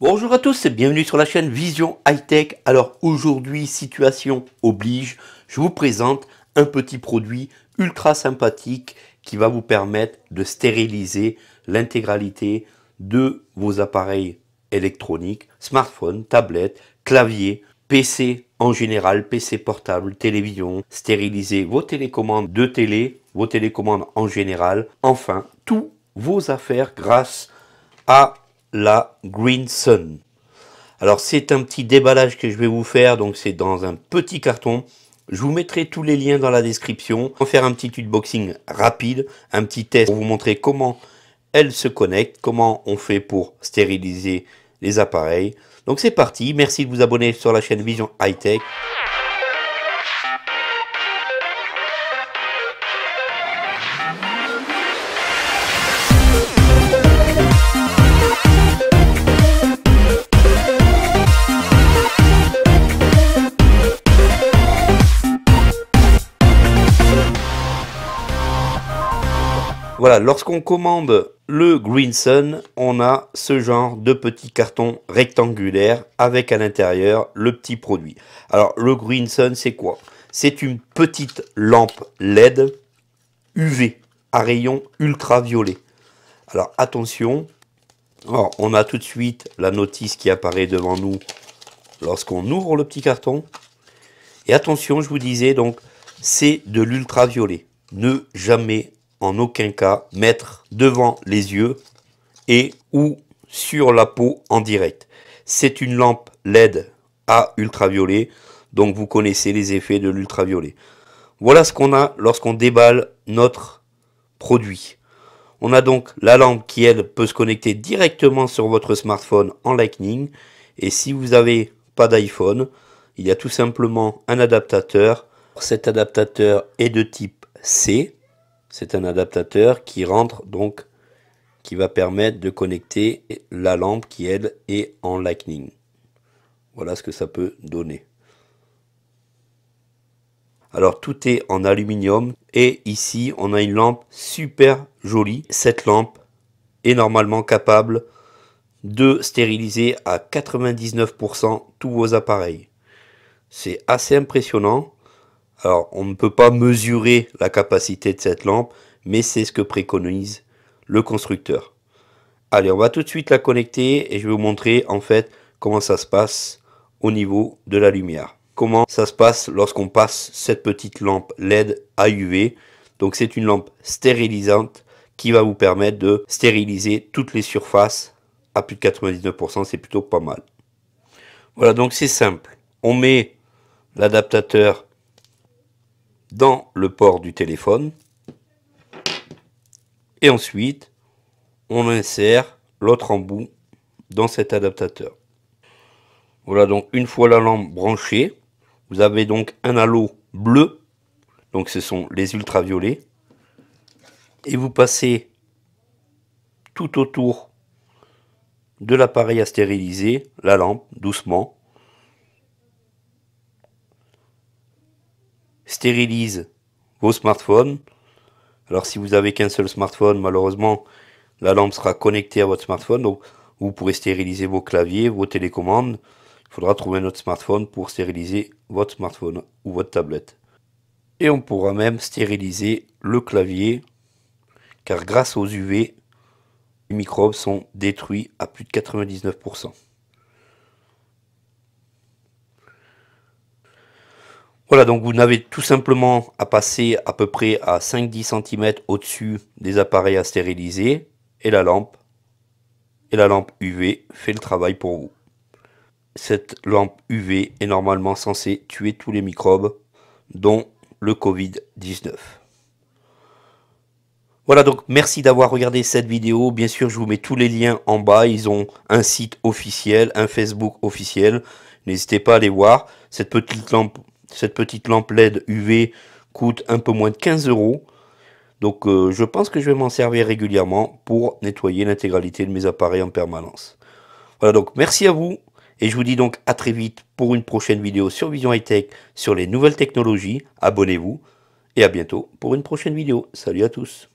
Bonjour à tous et bienvenue sur la chaîne Vision High Tech. Alors aujourd'hui, situation oblige, je vous présente un petit produit ultra sympathique qui va vous permettre de stériliser l'intégralité de vos appareils électroniques, smartphones, tablettes, clavier, PC en général, PC portable, télévision, stériliser vos télécommandes de télé, vos télécommandes en général, enfin, tous vos affaires grâce à la Green Sun. Alors c'est un petit déballage que je vais vous faire, donc c'est dans un petit carton. Je vous mettrai tous les liens dans la description. On va faire un petit unboxing rapide, un petit test pour vous montrer comment elle se connecte, comment on fait pour stériliser les appareils. Donc c'est parti, merci de vous abonner sur la chaîne Vision High Tech. Voilà, lorsqu'on commande le Green Sun, on a ce genre de petit carton rectangulaire avec à l'intérieur le petit produit. Alors le Green Sun, c'est quoi C'est une petite lampe LED UV à rayon ultraviolet. Alors attention, on a tout de suite la notice qui apparaît devant nous lorsqu'on ouvre le petit carton. Et attention, je vous disais donc, c'est de l'ultraviolet. Ne jamais en aucun cas mettre devant les yeux et ou sur la peau en direct. C'est une lampe LED à ultraviolet, donc vous connaissez les effets de l'ultraviolet. Voilà ce qu'on a lorsqu'on déballe notre produit. On a donc la lampe qui, elle, peut se connecter directement sur votre smartphone en Lightning. Et si vous n'avez pas d'iPhone, il y a tout simplement un adaptateur. Cet adaptateur est de type C c'est un adaptateur qui rentre donc, qui va permettre de connecter la lampe qui elle est en Lightning. Voilà ce que ça peut donner. Alors tout est en aluminium et ici on a une lampe super jolie. Cette lampe est normalement capable de stériliser à 99% tous vos appareils. C'est assez impressionnant. Alors, on ne peut pas mesurer la capacité de cette lampe, mais c'est ce que préconise le constructeur. Allez, on va tout de suite la connecter et je vais vous montrer en fait comment ça se passe au niveau de la lumière. Comment ça se passe lorsqu'on passe cette petite lampe LED à UV. Donc c'est une lampe stérilisante qui va vous permettre de stériliser toutes les surfaces à plus de 99%, c'est plutôt pas mal. Voilà, donc c'est simple. On met l'adaptateur dans le port du téléphone. Et ensuite, on insère l'autre embout dans cet adaptateur. Voilà donc une fois la lampe branchée, vous avez donc un halo bleu, donc ce sont les ultraviolets, et vous passez tout autour de l'appareil à stériliser la lampe doucement stérilise vos smartphones. Alors si vous avez qu'un seul smartphone, malheureusement, la lampe sera connectée à votre smartphone. Donc vous pourrez stériliser vos claviers, vos télécommandes. Il faudra trouver un autre smartphone pour stériliser votre smartphone ou votre tablette. Et on pourra même stériliser le clavier, car grâce aux UV, les microbes sont détruits à plus de 99%. Voilà, donc vous n'avez tout simplement à passer à peu près à 5-10 cm au-dessus des appareils à stériliser et la lampe et la lampe UV fait le travail pour vous. Cette lampe UV est normalement censée tuer tous les microbes dont le Covid-19. Voilà donc merci d'avoir regardé cette vidéo. Bien sûr, je vous mets tous les liens en bas. Ils ont un site officiel, un Facebook officiel. N'hésitez pas à aller voir. Cette petite lampe cette petite lampe LED UV coûte un peu moins de 15 euros. Donc euh, je pense que je vais m'en servir régulièrement pour nettoyer l'intégralité de mes appareils en permanence. Voilà donc merci à vous et je vous dis donc à très vite pour une prochaine vidéo sur Vision High Tech sur les nouvelles technologies. Abonnez-vous et à bientôt pour une prochaine vidéo. Salut à tous